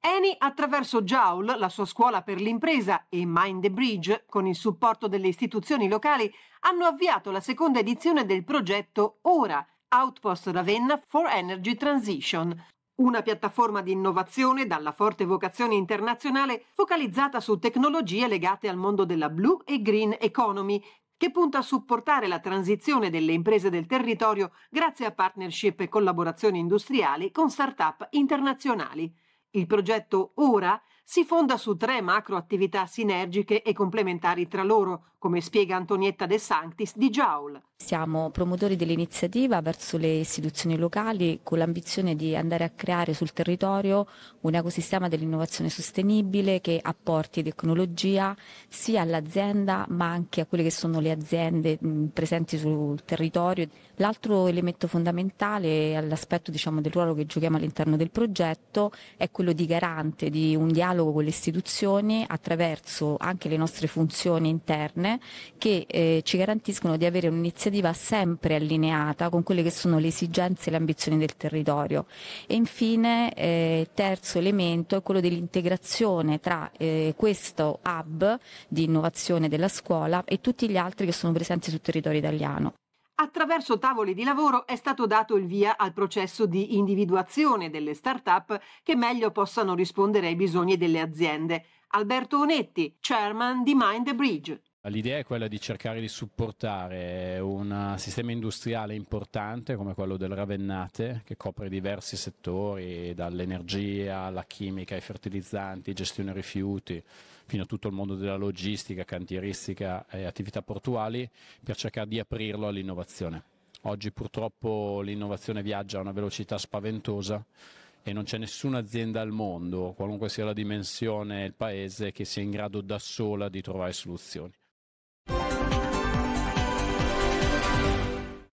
Annie, attraverso Jowl, la sua scuola per l'impresa, e Mind the Bridge, con il supporto delle istituzioni locali, hanno avviato la seconda edizione del progetto Ora, Outpost Ravenna for Energy Transition, una piattaforma di innovazione dalla forte vocazione internazionale focalizzata su tecnologie legate al mondo della blue e green economy, che punta a supportare la transizione delle imprese del territorio grazie a partnership e collaborazioni industriali con start-up internazionali. Il progetto Ora si fonda su tre macro attività sinergiche e complementari tra loro, come spiega Antonietta De Sanctis di Joule. Siamo promotori dell'iniziativa verso le istituzioni locali con l'ambizione di andare a creare sul territorio un ecosistema dell'innovazione sostenibile che apporti tecnologia sia all'azienda ma anche a quelle che sono le aziende mm, presenti sul territorio. L'altro elemento fondamentale all'aspetto diciamo, del ruolo che giochiamo all'interno del progetto è quello di garante di un dialogo con le istituzioni attraverso anche le nostre funzioni interne che eh, ci garantiscono di avere un'iniziativa un'iniziativa sempre allineata con quelle che sono le esigenze e le ambizioni del territorio. E infine, eh, terzo elemento è quello dell'integrazione tra eh, questo hub di innovazione della scuola e tutti gli altri che sono presenti sul territorio italiano. Attraverso tavoli di lavoro è stato dato il via al processo di individuazione delle start-up che meglio possano rispondere ai bisogni delle aziende. Alberto Onetti, chairman di Mind the Bridge. L'idea è quella di cercare di supportare un eh, sistema industriale importante come quello del Ravennate che copre diversi settori dall'energia alla chimica ai fertilizzanti, gestione rifiuti fino a tutto il mondo della logistica, cantieristica e attività portuali per cercare di aprirlo all'innovazione. Oggi purtroppo l'innovazione viaggia a una velocità spaventosa e non c'è nessuna azienda al mondo, qualunque sia la dimensione e il paese, che sia in grado da sola di trovare soluzioni.